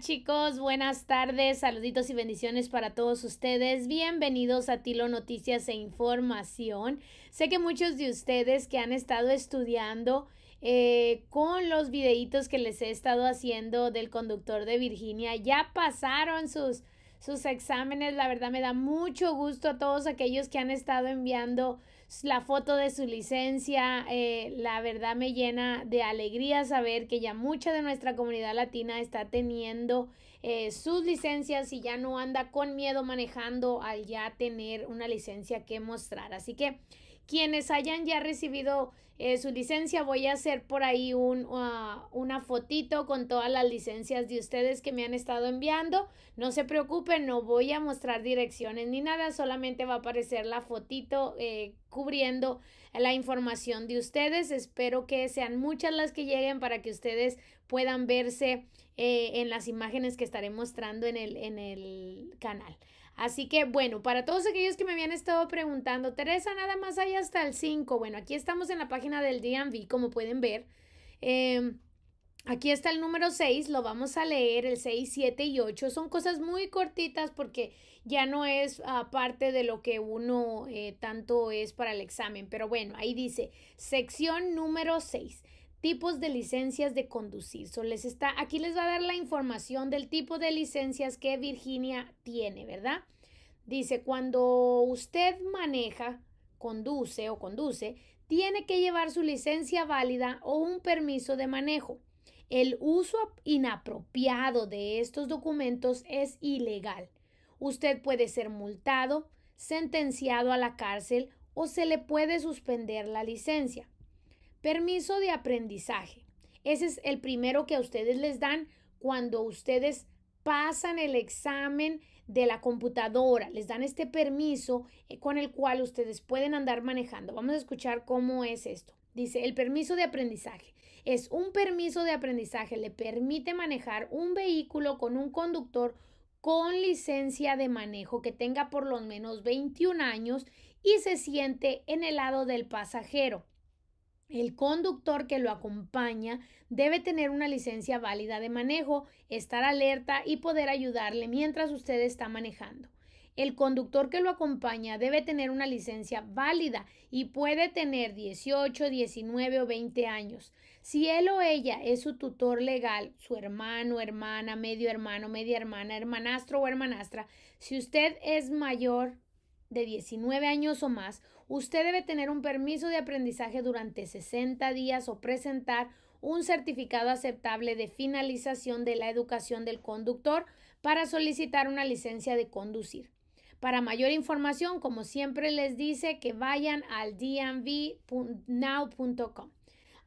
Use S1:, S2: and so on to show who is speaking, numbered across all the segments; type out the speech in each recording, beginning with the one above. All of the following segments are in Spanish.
S1: chicos, buenas tardes, saluditos y bendiciones para todos ustedes. Bienvenidos a Tilo Noticias e Información. Sé que muchos de ustedes que han estado estudiando eh, con los videitos que les he estado haciendo del conductor de Virginia, ya pasaron sus, sus exámenes. La verdad me da mucho gusto a todos aquellos que han estado enviando la foto de su licencia. Eh, la verdad me llena de alegría saber que ya mucha de nuestra comunidad latina está teniendo eh, sus licencias y ya no anda con miedo manejando al ya tener una licencia que mostrar. Así que quienes hayan ya recibido eh, su licencia, voy a hacer por ahí un, ah, una fotito con todas las licencias de ustedes que me han estado enviando. No se preocupen, no voy a mostrar direcciones ni nada, solamente va a aparecer la fotito cubriendo la información de ustedes. Espero que sean muchas las que lleguen para que ustedes puedan verse eh, en las imágenes que estaré mostrando en el, en el canal. Así que bueno, para todos aquellos que me habían estado preguntando, Teresa, nada más hay hasta el 5. Bueno, aquí estamos en la página del DMV, como pueden ver. Em, Aquí está el número 6, lo vamos a leer, el 6, 7 y 8. Son cosas muy cortitas porque ya no es aparte parte de lo que uno eh, tanto es para el examen. Pero bueno, ahí dice, sección número 6 tipos de licencias de conducir. está, aquí les va a dar la información del tipo de licencias que Virginia tiene, ¿verdad? Dice, cuando usted maneja, conduce o conduce, tiene que llevar su licencia válida o un permiso de manejo. El uso inapropiado de estos documentos es ilegal. Usted puede ser multado, sentenciado a la cárcel o se le puede suspender la licencia. Permiso de aprendizaje. Ese es el primero que a ustedes les dan cuando ustedes pasan el examen de la computadora. Les dan este permiso eh, con el cual ustedes pueden andar manejando. Vamos a escuchar cómo es esto. Dice, el permiso de aprendizaje es un permiso de aprendizaje, le permite manejar un vehículo con un conductor con licencia de manejo que tenga por lo menos 21 años y se siente en el lado del pasajero. El conductor que lo acompaña debe tener una licencia válida de manejo, estar alerta y poder ayudarle mientras usted está manejando. El conductor que lo acompaña debe tener una licencia válida y puede tener 18, 19 o 20 años. Si él o ella es su tutor legal, su hermano, hermana, medio hermano, media hermana, hermanastro o hermanastra, si usted es mayor de 19 años o más, usted debe tener un permiso de aprendizaje durante 60 días o presentar un certificado aceptable de finalización de la educación del conductor para solicitar una licencia de conducir. Para mayor información, como siempre les dice, que vayan al dmvnow.com.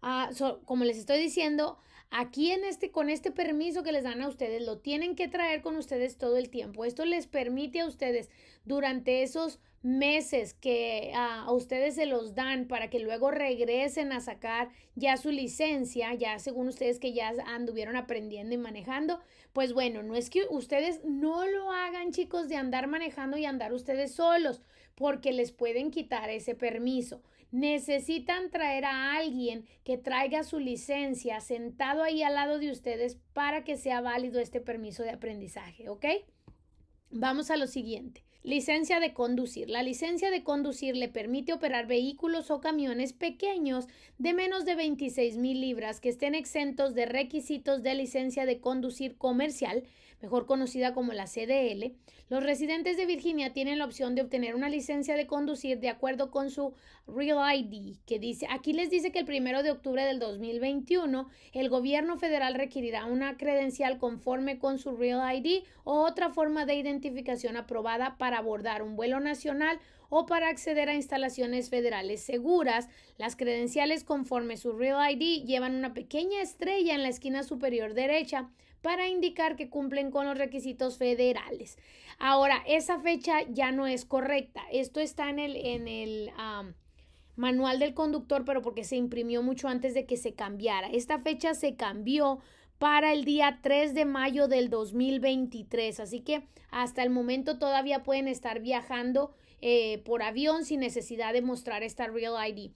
S1: Ah, como les estoy diciendo, Aquí en este, con este permiso que les dan a ustedes, lo tienen que traer con ustedes todo el tiempo. Esto les permite a ustedes durante esos meses que ah, a ustedes se los dan para que luego regresen a sacar ya su licencia, ya según ustedes que ya anduvieron aprendiendo y manejando, pues bueno, no es que ustedes no lo hagan chicos de andar manejando y andar ustedes solos porque les pueden quitar ese permiso. Necesitan traer a alguien que traiga su licencia sentado ahí al lado de ustedes para que sea válido este permiso de aprendizaje, ¿ok? Vamos a lo siguiente. Licencia de conducir. La licencia de conducir le permite operar vehículos o camiones pequeños de menos de 26 mil libras que estén exentos de requisitos de licencia de conducir comercial, mejor conocida como la CDL. Los residentes de Virginia tienen la opción de obtener una licencia de conducir de acuerdo con su Real ID, que dice, aquí les dice que el primero de octubre del 2021 el gobierno federal requerirá una credencial conforme con su Real ID o otra forma de identificación aprobada para abordar un vuelo nacional o para acceder a instalaciones federales seguras. Las credenciales conforme su Real ID llevan una pequeña estrella en la esquina superior derecha para indicar que cumplen con los requisitos federales. Ahora, esa fecha ya no es correcta. Esto está en el, en el manual del conductor, pero porque se imprimió mucho antes de que se cambiara. Esta fecha se cambió para el día 3 de mayo del 2023. Así que hasta el momento todavía pueden estar viajando eh, por avión sin necesidad de mostrar esta Real ID.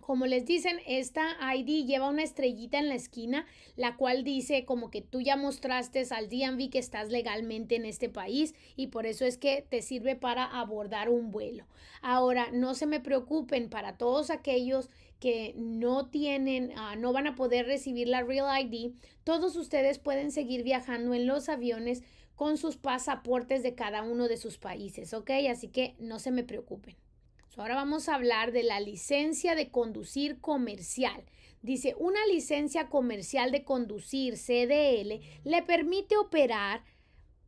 S1: Como les dicen, esta ID lleva una estrellita en la esquina, la cual dice como que tú ya mostraste al DMV que estás legalmente en este país y por eso es que te sirve para abordar un vuelo. Ahora, no se me preocupen para todos aquellos que no tienen, ah, no van a poder recibir la Real ID, todos ustedes pueden seguir viajando en los aviones con sus pasaportes de cada uno de sus países, ¿ok? Así que no se me preocupen. ahora vamos a hablar de la licencia de conducir comercial. Dice, una licencia comercial de conducir CDL le permite operar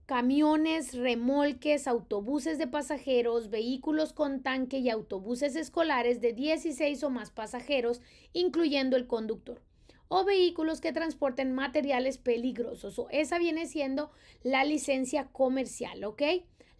S1: camiones, remolques, autobuses de pasajeros, vehículos con tanque y autobuses escolares de 16 o más pasajeros, incluyendo el conductor, o vehículos que transporten materiales peligrosos. O esa viene siendo la licencia comercial, ¿ok?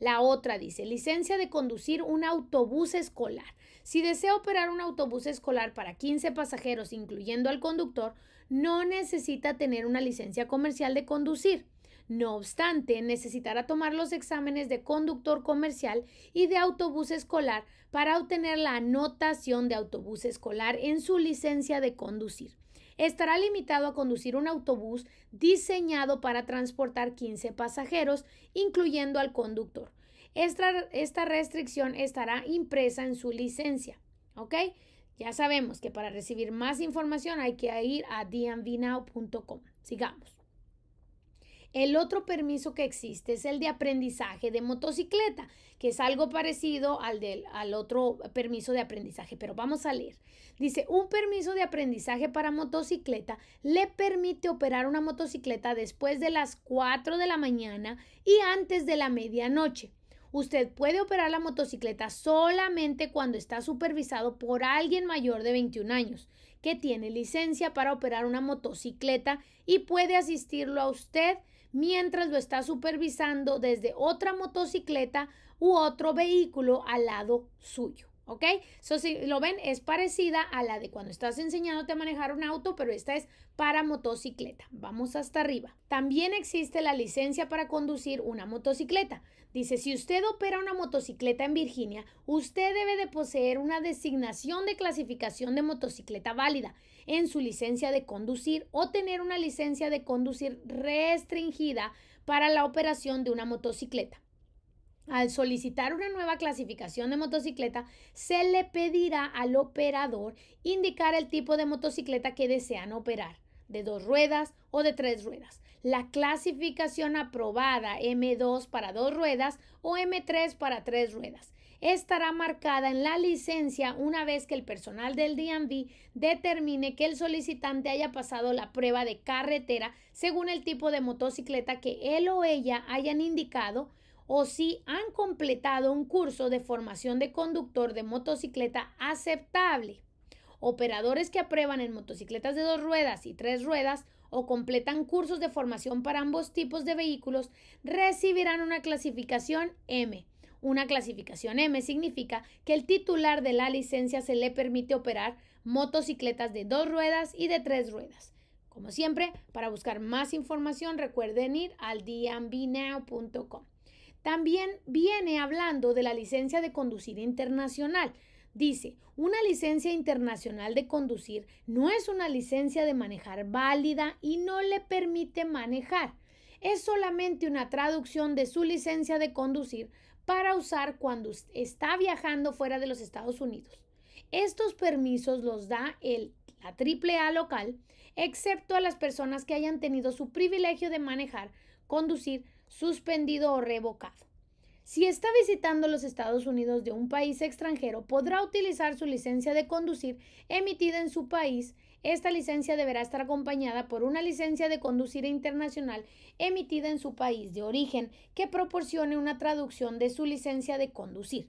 S1: La otra dice, licencia de conducir un autobús escolar. Si desea operar un autobús escolar para 15 pasajeros, incluyendo al conductor, no necesita tener una licencia comercial de conducir. No obstante, necesitará tomar los exámenes de conductor comercial y de autobús escolar para obtener la anotación de autobús escolar en su licencia de conducir. Estará limitado a conducir un autobús diseñado para transportar 15 pasajeros, incluyendo al conductor. Esta, esta restricción estará impresa en su licencia. ¿Ok? Ya sabemos que para recibir más información hay que ir a dmvnow.com. Sigamos. El otro permiso que existe es el de aprendizaje de motocicleta, que es algo parecido al, del, al otro permiso de aprendizaje, pero vamos a leer. Dice, un permiso de aprendizaje para motocicleta le permite operar una motocicleta después de las 4 de la mañana y antes de la medianoche. Usted puede operar la motocicleta solamente cuando está supervisado por alguien mayor de 21 años que tiene licencia para operar una motocicleta y puede asistirlo a usted mientras lo está supervisando desde otra motocicleta u otro vehículo al lado suyo. ¿Ok? Eso si lo ven, es parecida a la de cuando estás enseñándote a manejar un auto, pero esta es para motocicleta. Vamos hasta arriba. También existe la licencia para conducir una motocicleta. Dice, si usted opera una motocicleta en Virginia, usted debe de poseer una designación de clasificación de motocicleta válida en su licencia de conducir o tener una licencia de conducir restringida para la operación de una motocicleta. Al solicitar una nueva clasificación de motocicleta, se le pedirá al operador indicar el tipo de motocicleta que desean operar, de dos ruedas o de tres ruedas. La clasificación aprobada M2 para dos ruedas o M3 para tres ruedas estará marcada en la licencia una vez que el personal del DMV determine que el solicitante haya pasado la prueba de carretera según el tipo de motocicleta que él o ella hayan indicado o si han completado un curso de formación de conductor de motocicleta aceptable. Operadores que aprueban en motocicletas de dos ruedas y tres ruedas o completan cursos de formación para ambos tipos de vehículos recibirán una clasificación M una clasificación M significa que el titular de la licencia se le permite operar motocicletas de dos ruedas y de tres ruedas. Como siempre, para buscar más información recuerden ir al dmbnow.com. También viene hablando de la licencia de conducir internacional. Dice, una licencia internacional de conducir no es una licencia de manejar válida y no le permite manejar. Es solamente una traducción de su licencia de conducir para usar cuando está viajando fuera de los Estados Unidos. Estos permisos los da la AAA local, excepto a las personas que hayan tenido su privilegio de manejar, conducir, suspendido o revocado. Si está visitando los Estados Unidos de un país extranjero, podrá utilizar su licencia de conducir emitida en su país esta licencia deberá estar acompañada por una licencia de conducir internacional emitida en su país de origen que proporcione una traducción de su licencia de conducir.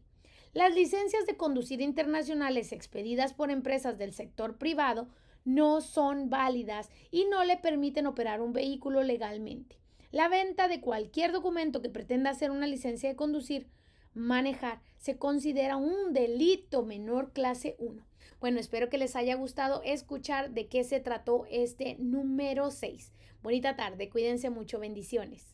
S1: Las licencias de conducir internacionales expedidas por empresas del sector privado no son válidas y no le permiten operar un vehículo legalmente. La venta de cualquier documento que pretenda ser una licencia de conducir, manejar, se considera un delito menor clase 1. Bueno, espero que les haya gustado escuchar de qué se trató este número 6. Bonita tarde, cuídense mucho, bendiciones.